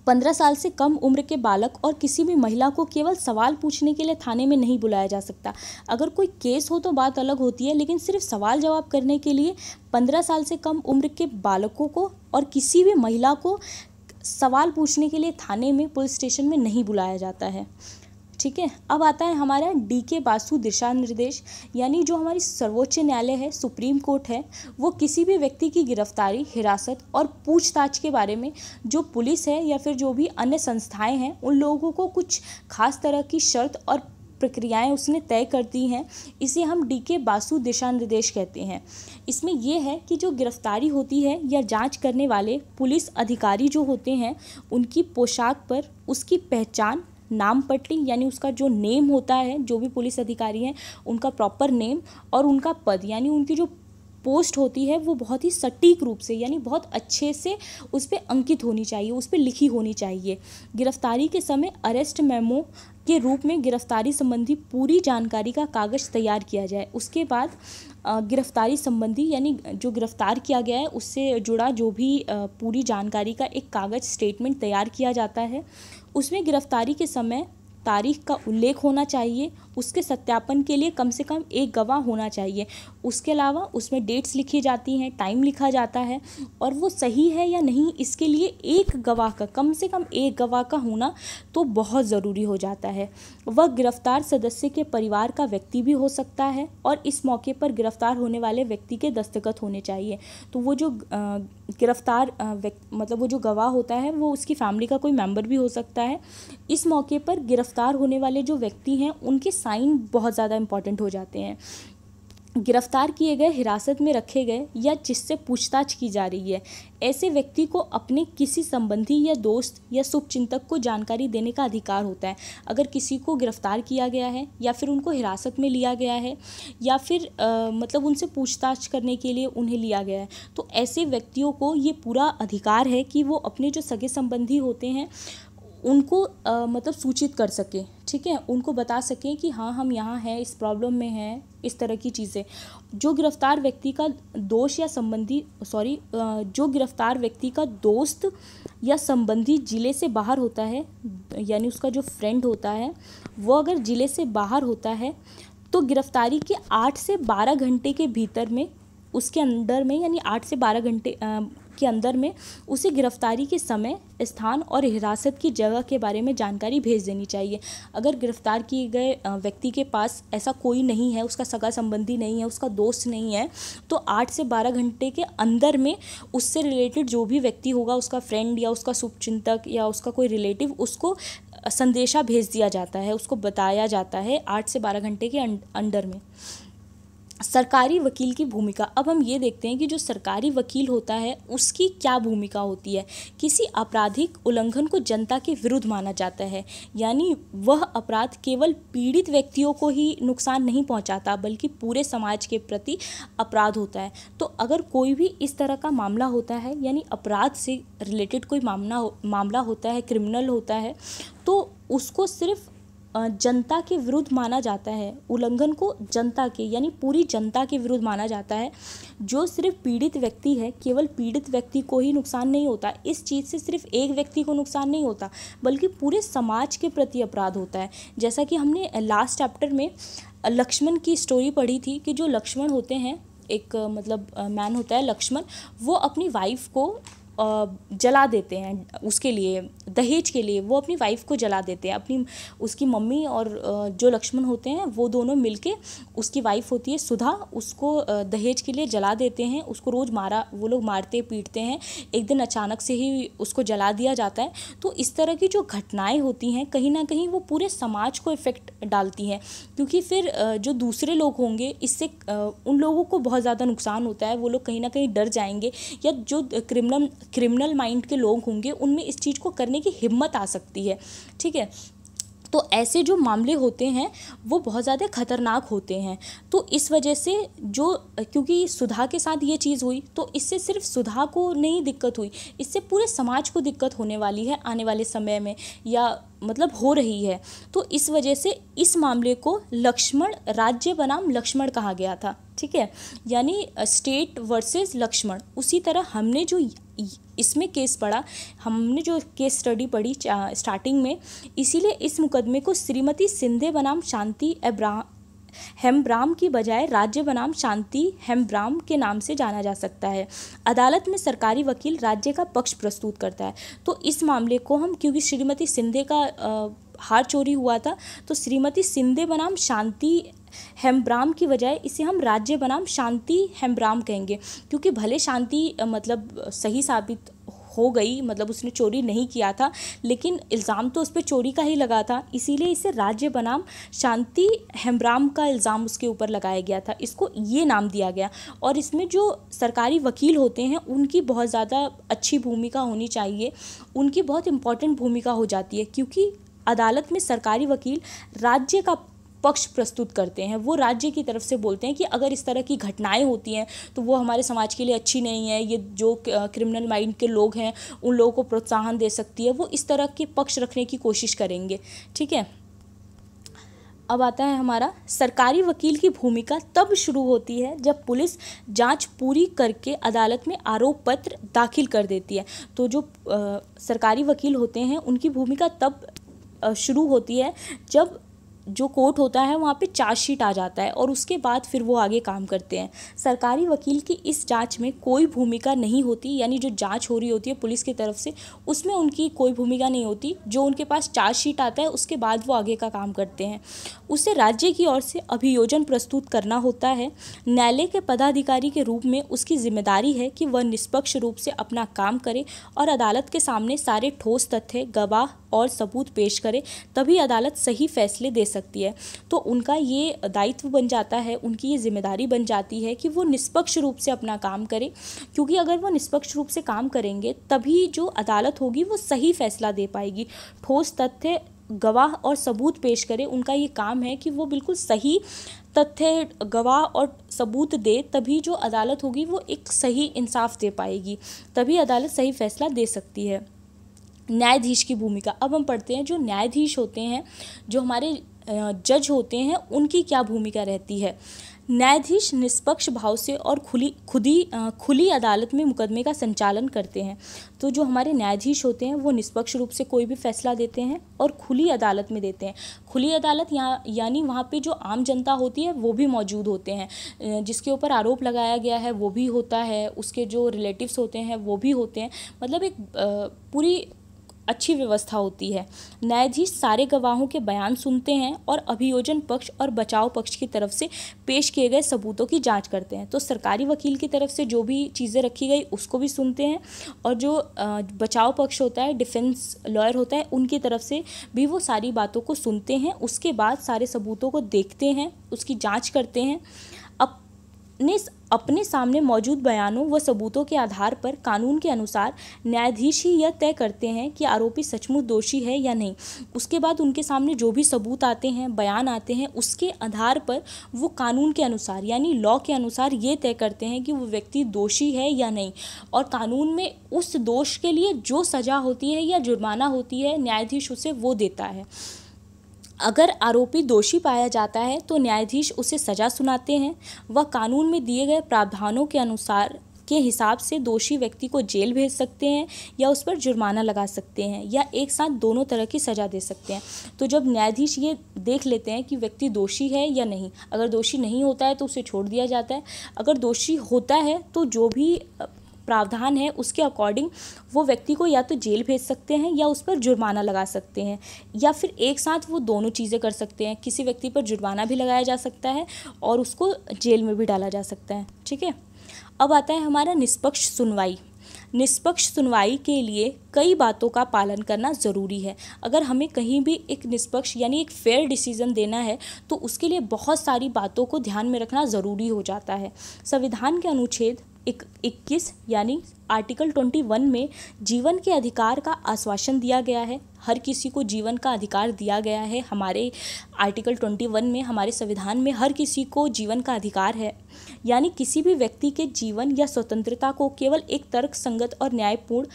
पंद्रह साल से कम उम्र के बालक और किसी भी महिला को केवल सवाल पूछने के लिए थाने में नहीं बुलाया जा सकता अगर कोई केस हो तो बात अलग होती है लेकिन सिर्फ सवाल जवाब करने के लिए पंद्रह साल से कम उम्र के बालकों को और किसी भी महिला को सवाल पूछने के लिए थाने में पुलिस स्टेशन में नहीं बुलाया जाता है ठीक है अब आता है हमारा डी के बासु दिशा निर्देश यानी जो हमारी सर्वोच्च न्यायालय है सुप्रीम कोर्ट है वो किसी भी व्यक्ति की गिरफ्तारी हिरासत और पूछताछ के बारे में जो पुलिस है या फिर जो भी अन्य संस्थाएं हैं उन लोगों को कुछ खास तरह की शर्त और प्रक्रियाएं उसने तय कर दी हैं इसे हम डी के बासु दिशा निर्देश कहते हैं इसमें यह है कि जो गिरफ्तारी होती है या जांच करने वाले पुलिस अधिकारी जो होते हैं उनकी पोशाक पर उसकी पहचान नाम पट्टी यानी उसका जो नेम होता है जो भी पुलिस अधिकारी हैं उनका प्रॉपर नेम और उनका पद यानी उनकी जो पोस्ट होती है वो बहुत ही सटीक रूप से यानी बहुत अच्छे से उस पर अंकित होनी चाहिए उस पर लिखी होनी चाहिए गिरफ्तारी के समय अरेस्ट मेमो के रूप में गिरफ्तारी संबंधी पूरी जानकारी का कागज़ तैयार किया जाए उसके बाद गिरफ्तारी संबंधी यानी जो गिरफ्तार किया गया है उससे जुड़ा जो भी पूरी जानकारी का एक कागज़ स्टेटमेंट तैयार किया जाता है उसमें गिरफ्तारी के समय तारीख का उल्लेख होना चाहिए उसके सत्यापन के लिए कम से कम एक गवाह होना चाहिए उसके अलावा उसमें डेट्स लिखी जाती हैं टाइम लिखा जाता है और वो सही है या नहीं इसके लिए एक गवाह का कम से कम एक गवाह का होना तो बहुत ज़रूरी हो जाता है वह गिरफ्तार सदस्य के परिवार का व्यक्ति भी हो सकता है और इस मौके पर गिरफ्तार होने वाले व्यक्ति के दस्तखत होने चाहिए तो वो जो गिरफ्तार मतलब वो जो गवाह होता है वो उसकी फैमिली का कोई मेम्बर भी हो सकता है इस मौके पर गिरफ्तार होने वाले जो व्यक्ति हैं उनके साइन बहुत ज़्यादा इंपॉर्टेंट हो जाते हैं गिरफ्तार किए गए हिरासत में रखे गए या जिससे पूछताछ की जा रही है ऐसे व्यक्ति को अपने किसी संबंधी या दोस्त या शुभचिंतक को जानकारी देने का अधिकार होता है अगर किसी को गिरफ्तार किया गया है या फिर उनको हिरासत में लिया गया है या फिर आ, मतलब उनसे पूछताछ करने के लिए उन्हें लिया गया है तो ऐसे व्यक्तियों को ये पूरा अधिकार है कि वो अपने जो सगे संबंधी होते हैं उनको आ, मतलब सूचित कर सकें ठीक है उनको बता सकें कि हाँ हम यहाँ हैं इस प्रॉब्लम में हैं इस तरह की चीज़ें जो गिरफ़्तार व्यक्ति का दोष या संबंधी सॉरी जो गिरफ़्तार व्यक्ति का दोस्त या संबंधी ज़िले से बाहर होता है यानी उसका जो फ्रेंड होता है वो अगर ज़िले से बाहर होता है तो गिरफ़्तारी के आठ से बारह घंटे के भीतर में उसके अंदर में यानी आठ से बारह घंटे के अंदर में उसे गिरफ्तारी के समय स्थान और हिरासत की जगह के बारे में जानकारी भेज देनी चाहिए अगर गिरफ्तार किए गए व्यक्ति के पास ऐसा कोई नहीं है उसका सगा संबंधी नहीं है उसका दोस्त नहीं है तो आठ से बारह घंटे के अंदर में उससे रिलेटेड जो भी व्यक्ति होगा उसका फ्रेंड या उसका शुभचिंतक या उसका कोई रिलेटिव उसको संदेशा भेज दिया जाता है उसको बताया जाता है आठ से बारह घंटे के अंडर में सरकारी वकील की भूमिका अब हम ये देखते हैं कि जो सरकारी वकील होता है उसकी क्या भूमिका होती है किसी आपराधिक उल्लंघन को जनता के विरुद्ध माना जाता है यानी वह अपराध केवल पीड़ित व्यक्तियों को ही नुकसान नहीं पहुंचाता बल्कि पूरे समाज के प्रति अपराध होता है तो अगर कोई भी इस तरह का मामला होता है यानी अपराध से रिलेटेड कोई मामला हो, मामला होता है क्रिमिनल होता है तो उसको सिर्फ जनता के विरुद्ध माना जाता है उल्लंघन को जनता के यानी पूरी जनता के विरुद्ध माना जाता है जो सिर्फ पीड़ित व्यक्ति है केवल पीड़ित व्यक्ति को ही नुकसान नहीं होता इस चीज़ से सिर्फ एक व्यक्ति को नुकसान नहीं होता बल्कि पूरे समाज के प्रति अपराध होता है जैसा कि हमने लास्ट चैप्टर में लक्ष्मण की स्टोरी पढ़ी थी कि जो लक्ष्मण होते हैं एक मतलब मैन होता है लक्ष्मण वो अपनी वाइफ को जला देते हैं उसके लिए दहेज के लिए वो अपनी वाइफ को जला देते हैं अपनी उसकी मम्मी और जो लक्ष्मण होते हैं वो दोनों मिलके उसकी वाइफ होती है सुधा उसको दहेज के लिए जला देते हैं उसको रोज़ मारा वो लोग मारते पीटते हैं एक दिन अचानक से ही उसको जला दिया जाता है तो इस तरह की जो घटनाएँ होती हैं कहीं ना कहीं वो पूरे समाज को इफ़ेक्ट डालती हैं क्योंकि फिर जो दूसरे लोग होंगे इससे उन लोगों को बहुत ज़्यादा नुकसान होता है वो लोग कहीं ना कहीं डर जाएंगे या जो क्रिमिनल क्रिमिनल माइंड के लोग होंगे उनमें इस चीज़ को करने की हिम्मत आ सकती है ठीक है तो ऐसे जो मामले होते हैं वो बहुत ज़्यादा ख़तरनाक होते हैं तो इस वजह से जो क्योंकि सुधा के साथ ये चीज़ हुई तो इससे सिर्फ सुधा को नहीं दिक्कत हुई इससे पूरे समाज को दिक्कत होने वाली है आने वाले समय में या मतलब हो रही है तो इस वजह से इस मामले को लक्ष्मण राज्य बनाम लक्ष्मण कहा गया था ठीक है यानी स्टेट वर्सेस लक्ष्मण उसी तरह हमने जो इसमें केस पड़ा हमने जो केस स्टडी पढ़ी स्टार्टिंग में इसीलिए इस मुकदमे को श्रीमती सिंधे बनाम शांति एब्राह हेम्ब्राम की बजाय राज्य बनाम शांति हेम्ब्राम के नाम से जाना जा सकता है अदालत में सरकारी वकील राज्य का पक्ष प्रस्तुत करता है तो इस मामले को हम क्योंकि श्रीमती सिंधे का आ, हार चोरी हुआ था तो श्रीमती सिंधे बनाम शांति हेम्ब्राम की बजाय इसे हम राज्य बनाम शांति हेम्ब्राम कहेंगे क्योंकि भले शांति मतलब सही साबित हो गई मतलब उसने चोरी नहीं किया था लेकिन इल्ज़ाम तो उस पर चोरी का ही लगा था इसीलिए इसे राज्य बनाम शांति हेम्ब्राम का इल्ज़ाम उसके ऊपर लगाया गया था इसको ये नाम दिया गया और इसमें जो सरकारी वकील होते हैं उनकी बहुत ज़्यादा अच्छी भूमिका होनी चाहिए उनकी बहुत इंपॉर्टेंट भूमिका हो जाती है क्योंकि अदालत में सरकारी वकील राज्य का पक्ष प्रस्तुत करते हैं वो राज्य की तरफ से बोलते हैं कि अगर इस तरह की घटनाएं होती हैं तो वो हमारे समाज के लिए अच्छी नहीं है ये जो क्रिमिनल माइंड के लोग हैं उन लोगों को प्रोत्साहन दे सकती है वो इस तरह के पक्ष रखने की कोशिश करेंगे ठीक है अब आता है हमारा सरकारी वकील की भूमिका तब शुरू होती है जब पुलिस जांच पूरी करके अदालत में आरोप पत्र दाखिल कर देती है तो जो आ, सरकारी वकील होते हैं उनकी भूमिका तब शुरू होती है जब जो कोर्ट होता है वहाँ पे चार्जशीट आ जाता है और उसके बाद फिर वो आगे काम करते हैं सरकारी वकील की इस जांच में कोई भूमिका नहीं होती यानी जो जांच हो रही होती है पुलिस की तरफ से उसमें उनकी कोई भूमिका नहीं होती जो उनके पास चार्जशीट आता है उसके बाद वो आगे का काम करते हैं उसे राज्य की ओर से अभियोजन प्रस्तुत करना होता है न्यायालय के पदाधिकारी के रूप में उसकी जिम्मेदारी है कि वह निष्पक्ष रूप से अपना काम करे और अदालत के सामने सारे ठोस तथ्य गवाह और सबूत पेश करे तभी अदालत सही फैसले दे सकते सकती है तो उनका ये दायित्व बन जाता है उनकी ये जिम्मेदारी बन जाती है कि वो निष्पक्ष रूप से अपना काम करें क्योंकि अगर वो निष्पक्ष रूप से काम करेंगे तभी जो अदालत होगी वो सही फैसला दे पाएगी ठोस तथ्य गवाह और सबूत पेश करें उनका ये काम है कि वो बिल्कुल सही तथ्य गवाह और सबूत दे तभी जो अदालत होगी वो एक सही इंसाफ दे पाएगी तभी अदालत सही फैसला दे सकती है न्यायाधीश की भूमिका अब हम पढ़ते हैं जो न्यायाधीश होते हैं जो हमारे जज होते हैं उनकी क्या भूमिका रहती है न्यायाधीश निष्पक्ष भाव से और खुली खुदी खुली अदालत में मुकदमे का संचालन करते हैं तो जो हमारे न्यायाधीश होते हैं वो निष्पक्ष रूप से कोई भी फैसला देते हैं और खुली अदालत में देते हैं खुली अदालत या यानी वहाँ पे जो आम जनता होती है वो भी मौजूद होते हैं जिसके ऊपर आरोप लगाया गया है वो भी होता है उसके जो रिलेटिव्स होते हैं वो भी होते हैं मतलब एक पूरी अच्छी व्यवस्था होती है न्यायाधीश सारे गवाहों के बयान सुनते हैं और अभियोजन पक्ष और बचाव पक्ष की तरफ से पेश किए गए सबूतों की जाँच करते हैं तो सरकारी वकील की तरफ से जो भी चीज़ें रखी गई उसको भी सुनते हैं और जो बचाव पक्ष होता है डिफेंस लॉयर होता है उनकी तरफ से भी वो सारी बातों को सुनते हैं उसके बाद सारे सबूतों को देखते हैं उसकी जाँच करते हैं ने अपने सामने मौजूद बयानों व सबूतों के आधार पर कानून के अनुसार न्यायाधीश ही यह तय करते हैं कि आरोपी सचमुच दोषी है या नहीं उसके बाद उनके सामने जो भी सबूत आते हैं बयान आते हैं उसके आधार पर वो कानून के अनुसार यानी लॉ के अनुसार ये तय करते हैं कि वो व्यक्ति दोषी है या नहीं और कानून में उस दोष के लिए जो सज़ा होती है या जुर्माना होती है न्यायाधीश उसे वो देता है अगर आरोपी दोषी पाया जाता है तो न्यायाधीश उसे सजा सुनाते हैं वह कानून में दिए गए प्रावधानों के अनुसार के हिसाब से दोषी व्यक्ति को जेल भेज सकते हैं या उस पर जुर्माना लगा सकते हैं या एक साथ दोनों तरह की सज़ा दे सकते हैं तो जब न्यायाधीश ये देख लेते हैं कि व्यक्ति दोषी है या नहीं अगर दोषी नहीं होता है तो उसे छोड़ दिया जाता है अगर दोषी होता है तो जो भी प्रावधान है उसके अकॉर्डिंग वो व्यक्ति को या तो जेल भेज सकते हैं या उस पर जुर्माना लगा सकते हैं या फिर एक साथ वो दोनों चीज़ें कर सकते हैं किसी व्यक्ति पर जुर्माना भी लगाया जा सकता है और उसको जेल में भी डाला जा सकता है ठीक है अब आता है हमारा निष्पक्ष सुनवाई निष्पक्ष सुनवाई के लिए कई बातों का पालन करना ज़रूरी है अगर हमें कहीं भी एक निष्पक्ष यानी एक फेयर डिसीज़न देना है तो उसके लिए बहुत सारी बातों को ध्यान में रखना ज़रूरी हो जाता है संविधान के अनुच्छेद एक, इक्कीस यानी आर्टिकल ट्वेंटी वन में जीवन के अधिकार का आश्वासन दिया गया है हर किसी को जीवन का अधिकार दिया गया है हमारे आर्टिकल ट्वेंटी वन में हमारे संविधान में हर किसी को जीवन का अधिकार है यानी किसी भी व्यक्ति के जीवन या स्वतंत्रता को केवल एक तर्क संगत और न्यायपूर्ण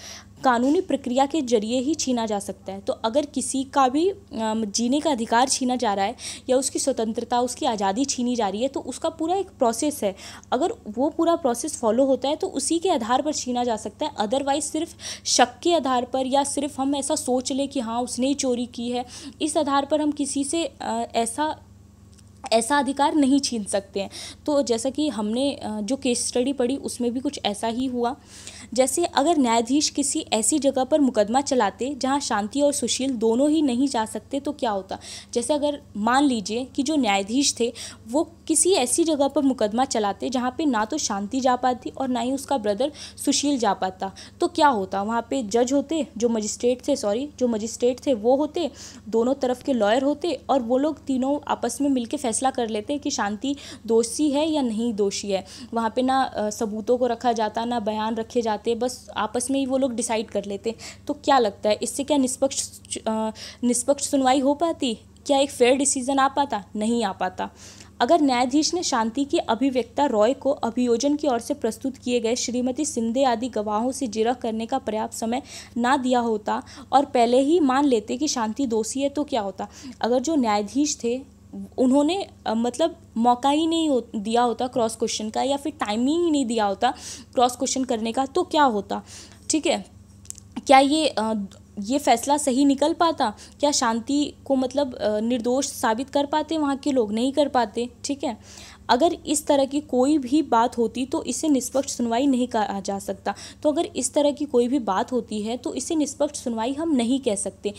कानूनी प्रक्रिया के जरिए ही छीना जा सकता है तो अगर किसी का भी जीने का अधिकार छीना जा रहा है या उसकी स्वतंत्रता उसकी आज़ादी छीनी जा रही है तो उसका पूरा एक प्रोसेस है अगर वो पूरा प्रोसेस फॉलो होता है तो उसी के आधार पर छीना जा सकता है अदरवाइज सिर्फ शक के आधार पर या सिर्फ हम ऐसा सोच लें कि हाँ उसने ही चोरी की है इस आधार पर हम किसी से ऐसा ऐसा अधिकार नहीं छीन सकते हैं तो जैसा कि हमने जो केस स्टडी पढ़ी उसमें भी कुछ ऐसा ही हुआ जैसे अगर न्यायाधीश किसी ऐसी जगह पर मुकदमा चलाते जहां शांति और सुशील दोनों ही नहीं जा सकते तो क्या होता जैसे अगर मान लीजिए कि जो न्यायाधीश थे वो किसी ऐसी जगह पर मुकदमा चलाते जहाँ पे ना तो शांति जा पाती और ना ही उसका ब्रदर सुशील जा पाता तो क्या होता वहाँ पे जज होते जो मजिस्ट्रेट थे सॉरी जो मजिस्ट्रेट थे वो होते दोनों तरफ के लॉयर होते और वो लोग तीनों आपस में मिलकर फैसला कर लेते कि शांति दोषी है या नहीं दोषी है वहाँ पर ना सबूतों को रखा जाता ना बयान रखे जाते बस आपस में ही वो लोग डिसाइड कर लेते तो क्या लगता है इससे क्या निष्पक्ष निष्पक्ष सुनवाई हो पाती क्या एक फेयर डिसीज़न आ पाता नहीं आ पाता अगर न्यायाधीश ने शांति की अभिव्यक्ता रॉय को अभियोजन की ओर से प्रस्तुत किए गए श्रीमती सिंधे आदि गवाहों से जिरह करने का पर्याप्त समय ना दिया होता और पहले ही मान लेते कि शांति दोषी है तो क्या होता अगर जो न्यायाधीश थे उन्होंने मतलब मौका ही नहीं हो, दिया होता क्रॉस क्वेश्चन का या फिर टाइमिंग ही नहीं दिया होता क्रॉस क्वेश्चन करने का तो क्या होता ठीक है क्या ये ये फैसला सही निकल पाता क्या शांति को मतलब निर्दोष साबित कर पाते वहाँ के लोग नहीं कर पाते ठीक है अगर इस तरह की कोई भी बात होती तो इसे निष्पक्ष सुनवाई नहीं कहा जा सकता तो अगर इस तरह की कोई भी बात होती है तो इसे निष्पक्ष सुनवाई हम नहीं कह सकते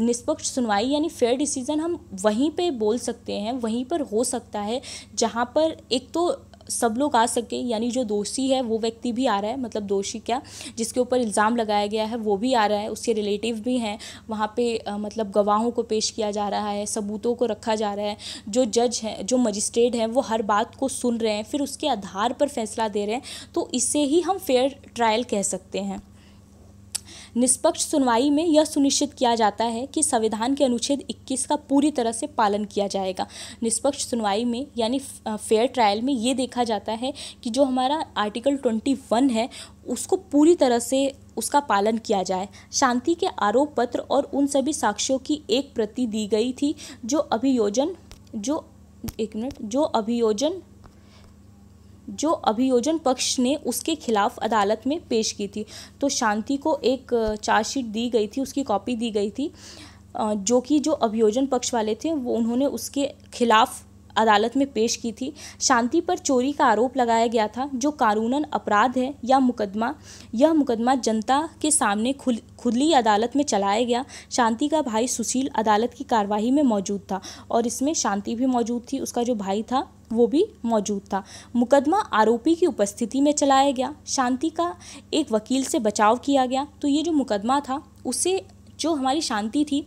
निष्पक्ष सुनवाई यानी फेयर डिसीज़न हम वहीं पे बोल सकते हैं वहीं पर हो सकता है जहाँ पर एक तो सब लोग आ सके यानी जो दोषी है वो व्यक्ति भी आ रहा है मतलब दोषी क्या जिसके ऊपर इल्ज़ाम लगाया गया है वो भी आ रहा है उसके रिलेटिव भी हैं वहाँ पे मतलब गवाहों को पेश किया जा रहा है सबूतों को रखा जा रहा है जो जज हैं जो मजिस्ट्रेट हैं वो हर बात को सुन रहे हैं फिर उसके आधार पर फैसला दे रहे हैं तो इसे ही हम फेयर ट्रायल कह सकते हैं निष्पक्ष सुनवाई में यह सुनिश्चित किया जाता है कि संविधान के अनुच्छेद 21 का पूरी तरह से पालन किया जाएगा निष्पक्ष सुनवाई में यानी फेयर ट्रायल में ये देखा जाता है कि जो हमारा आर्टिकल 21 है उसको पूरी तरह से उसका पालन किया जाए शांति के आरोप पत्र और उन सभी साक्ष्यों की एक प्रति दी गई थी जो अभियोजन जो एक मिनट जो अभियोजन जो अभियोजन पक्ष ने उसके खिलाफ अदालत में पेश की थी तो शांति को एक चार्जशीट दी गई थी उसकी कॉपी दी गई थी जो कि जो अभियोजन पक्ष वाले थे वो उन्होंने उसके खिलाफ अदालत में पेश की थी शांति पर चोरी का आरोप लगाया गया था जो कानूनन अपराध है या मुकदमा यह मुकदमा जनता के सामने खुल खुली अदालत में चलाया गया शांति का भाई सुशील अदालत की कार्यवाही में मौजूद था और इसमें शांति भी मौजूद थी उसका जो भाई था वो भी मौजूद था मुकदमा आरोपी की उपस्थिति में चलाया गया शांति का एक वकील से बचाव किया गया तो ये जो मुकदमा था उसे जो हमारी शांति थी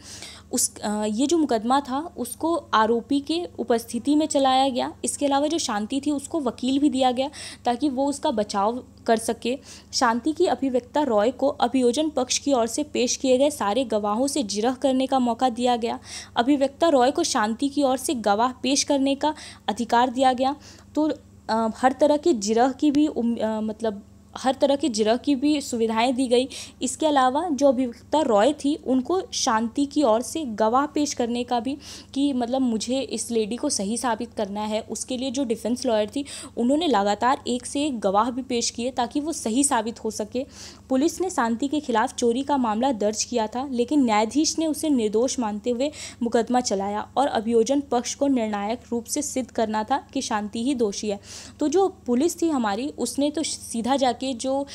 उस ये जो मुकदमा था उसको आरोपी के उपस्थिति में चलाया गया इसके अलावा जो शांति थी उसको वकील भी दिया गया ताकि वो उसका बचाव कर सके शांति की अभिव्यक्ता रॉय को अभियोजन पक्ष की ओर से पेश किए गए सारे गवाहों से जिरह करने का मौका दिया गया अभिव्यक्ता रॉय को शांति की ओर से गवाह पेश करने का अधिकार दिया गया तो आ, हर तरह की जिरह की भी आ, मतलब हर तरह की जिरह की भी सुविधाएं दी गई इसके अलावा जो अभिवक्ता रॉय थी उनको शांति की ओर से गवाह पेश करने का भी कि मतलब मुझे इस लेडी को सही साबित करना है उसके लिए जो डिफेंस लॉयर थी उन्होंने लगातार एक से एक गवाह भी पेश किए ताकि वो सही साबित हो सके पुलिस ने शांति के खिलाफ चोरी का मामला दर्ज किया था लेकिन न्यायाधीश ने उसे निर्दोष मानते हुए मुकदमा चलाया और अभियोजन पक्ष को निर्णायक रूप से सिद्ध करना था कि शांति ही दोषी है तो जो पुलिस थी हमारी उसने तो सीधा जाके के जो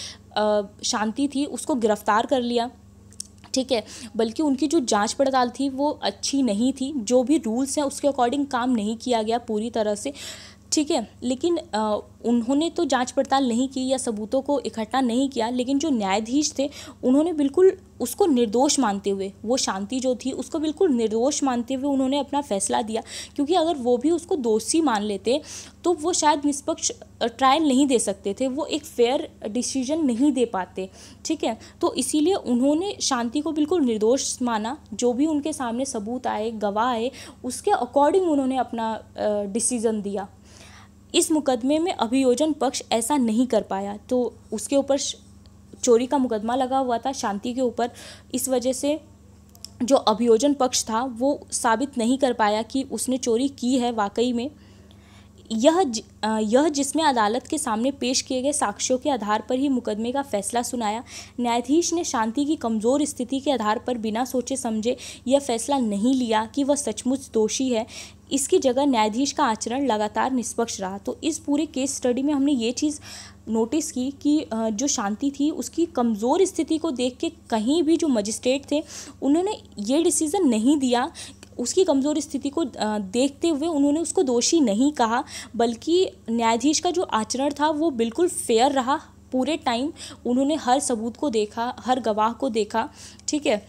शांति थी उसको गिरफ्तार कर लिया ठीक है बल्कि उनकी जो जांच पड़ताल थी वो अच्छी नहीं थी जो भी रूल्स हैं उसके अकॉर्डिंग काम नहीं किया गया पूरी तरह से ठीक है लेकिन आ, उन्होंने तो जांच पड़ताल नहीं की या सबूतों को इकट्ठा नहीं किया लेकिन जो न्यायाधीश थे उन्होंने बिल्कुल उसको निर्दोष मानते हुए वो शांति जो थी उसको बिल्कुल निर्दोष मानते हुए उन्होंने अपना फैसला दिया क्योंकि अगर वो भी उसको दोषी मान लेते तो वो शायद निष्पक्ष ट्रायल नहीं दे सकते थे वो एक फेयर डिसीजन नहीं दे पाते ठीक है तो इसीलिए उन्होंने शांति को बिल्कुल निर्दोष माना जो भी उनके सामने सबूत आए गवाह आए उसके अकॉर्डिंग उन्होंने अपना डिसीज़न दिया इस मुकदमे में अभियोजन पक्ष ऐसा नहीं कर पाया तो उसके ऊपर चोरी का मुकदमा लगा हुआ था शांति के ऊपर इस वजह से जो अभियोजन पक्ष था वो साबित नहीं कर पाया कि उसने चोरी की है वाकई में यह ज, यह जिसमें अदालत के सामने पेश किए गए साक्ष्यों के आधार पर ही मुकदमे का फैसला सुनाया न्यायाधीश ने शांति की कमज़ोर स्थिति के आधार पर बिना सोचे समझे यह फैसला नहीं लिया कि वह सचमुच दोषी है इसकी जगह न्यायाधीश का आचरण लगातार निष्पक्ष रहा तो इस पूरे केस स्टडी में हमने ये चीज़ नोटिस की कि जो शांति थी उसकी कमज़ोर स्थिति को देख के कहीं भी जो मजिस्ट्रेट थे उन्होंने ये डिसीज़न नहीं दिया उसकी कमज़ोर स्थिति को देखते हुए उन्होंने उसको दोषी नहीं कहा बल्कि न्यायाधीश का जो आचरण था वो बिल्कुल फेयर रहा पूरे टाइम उन्होंने हर सबूत को देखा हर गवाह को देखा ठीक है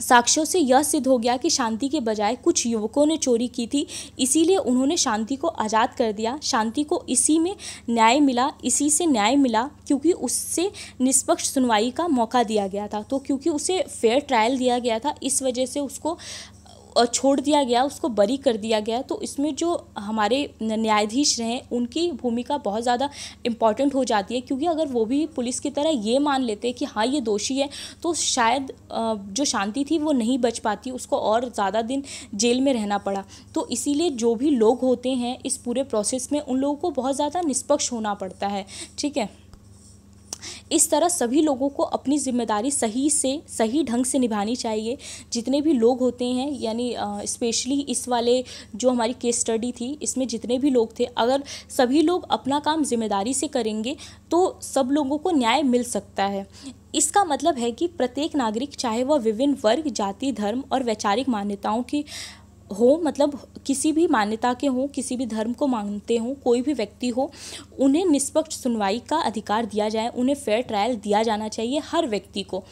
साक्ष्यों से यह सिद्ध हो गया कि शांति के बजाय कुछ युवकों ने चोरी की थी इसीलिए उन्होंने शांति को आज़ाद कर दिया शांति को इसी में न्याय मिला इसी से न्याय मिला क्योंकि उससे निष्पक्ष सुनवाई का मौका दिया गया था तो क्योंकि उसे फेयर ट्रायल दिया गया था इस वजह से उसको छोड़ दिया गया उसको बरी कर दिया गया तो इसमें जो हमारे न्यायाधीश रहे उनकी भूमिका बहुत ज़्यादा इम्पॉर्टेंट हो जाती है क्योंकि अगर वो भी पुलिस की तरह ये मान लेते कि हाँ ये दोषी है तो शायद जो शांति थी वो नहीं बच पाती उसको और ज़्यादा दिन जेल में रहना पड़ा तो इसीलिए जो भी लोग होते हैं इस पूरे प्रोसेस में उन लोगों को बहुत ज़्यादा निष्पक्ष होना पड़ता है ठीक है इस तरह सभी लोगों को अपनी जिम्मेदारी सही से सही ढंग से निभानी चाहिए जितने भी लोग होते हैं यानी स्पेशली इस वाले जो हमारी केस स्टडी थी इसमें जितने भी लोग थे अगर सभी लोग अपना काम जिम्मेदारी से करेंगे तो सब लोगों को न्याय मिल सकता है इसका मतलब है कि प्रत्येक नागरिक चाहे वह विभिन्न वर्ग जाति धर्म और वैचारिक मान्यताओं की हो मतलब किसी भी मान्यता के हों किसी भी धर्म को मानते हों कोई भी व्यक्ति हो उन्हें निष्पक्ष सुनवाई का अधिकार दिया जाए उन्हें फेयर ट्रायल दिया जाना चाहिए हर व्यक्ति को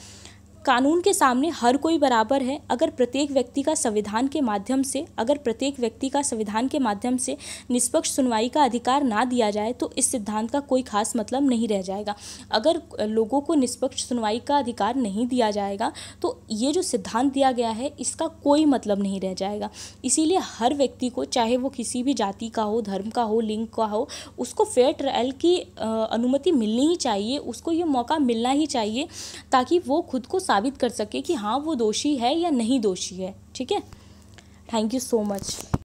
कानून के सामने हर कोई बराबर है अगर प्रत्येक व्यक्ति का संविधान के माध्यम से अगर प्रत्येक व्यक्ति का संविधान के माध्यम से निष्पक्ष सुनवाई का अधिकार ना दिया जाए तो इस सिद्धांत का कोई खास मतलब नहीं रह जाएगा अगर लोगों को निष्पक्ष सुनवाई का अधिकार नहीं दिया जाएगा तो ये जो सिद्धांत दिया गया है इसका कोई मतलब नहीं रह जाएगा इसीलिए हर व्यक्ति को चाहे वो किसी भी जाति का हो धर्म का हो लिंग का हो उसको फेयर ट्रायल की अनुमति मिलनी ही चाहिए उसको ये मौका मिलना ही चाहिए ताकि वो खुद को साबित कर सके कि हाँ वो दोषी है या नहीं दोषी है ठीक है थैंक यू सो मच